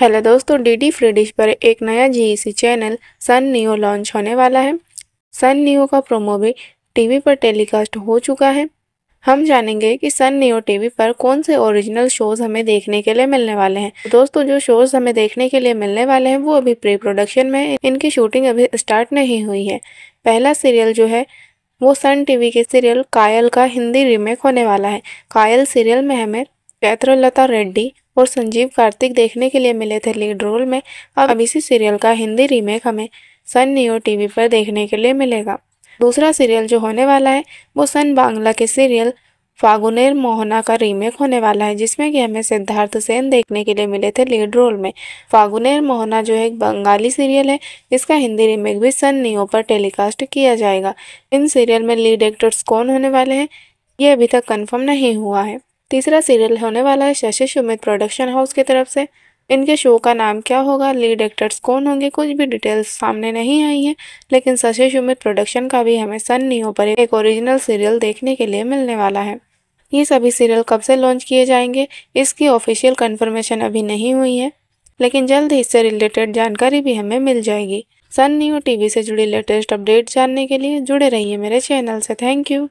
hello दोस्तों DD D dish पर एक नया GEC channel Sun Neo launch होने वाला है सन न्यू का प्रोमो भी टीवी पर टेलीकास्ट हो चुका है हम जानेंगे कि सन न्यू टीवी पर कौन से ओरिजिनल शोज हमें देखने के लिए मिलने वाले हैं दोस्तों जो शोज हमें देखने के लिए मिलने वाले हैं वो अभी प्री प्रोडक्शन में है इनकी शूटिंग अभी स्टार्ट नहीं हुई है पहला सीरियल जो है वो सन टीवी के सीरियल कायल का हिंदी रीमेक होने वाला है कायल सीरियल में हमें चैत्रलता रेड्डी और संजीव कार्तिक देखने के लिए मिले थे लीड रोल में अब इसी सीरियल का हिंदी रीमेक हमें सन न्यू टीवी पर देखने के लिए मिलेगा दूसरा सीरियल जो होने वाला है वो सन बांग्ला के सीरियल फागुनेर मोहना का रीमेक होने वाला है जिसमें कि हमें सिद्धार्थ सेन देखने के लिए मिले थे लीड रोल में फागुनेर मोहना जो है एक बंगाली सीरियल है इसका हिंदी रीमेक भी सन न्यू पर टेलीकास्ट किया जाएगा इन सीरियल में लीड एक्टर्स कौन होने वाले हैं ये अभी तक कन्फर्म नहीं हुआ है तीसरा सीरियल होने वाला है शशि सुमित प्रोडक्शन हाउस की तरफ से इनके शो का नाम क्या होगा लीड एक्टर्स कौन होंगे कुछ भी डिटेल्स सामने नहीं आई है लेकिन शशि सुमित प्रोडक्शन का भी हमें सन नियो पर एक ओरिजिनल सीरियल देखने के लिए मिलने वाला है ये सभी सीरियल कब से लॉन्च किए जाएंगे इसकी ऑफिशियल कन्फर्मेशन अभी नहीं हुई है लेकिन जल्द ही इससे रिलेटेड जानकारी भी हमें मिल जाएगी सन न्यू टीवी से जुड़ी लेटेस्ट अपडेट जानने के लिए जुड़े रहिए मेरे चैनल से थैंक यू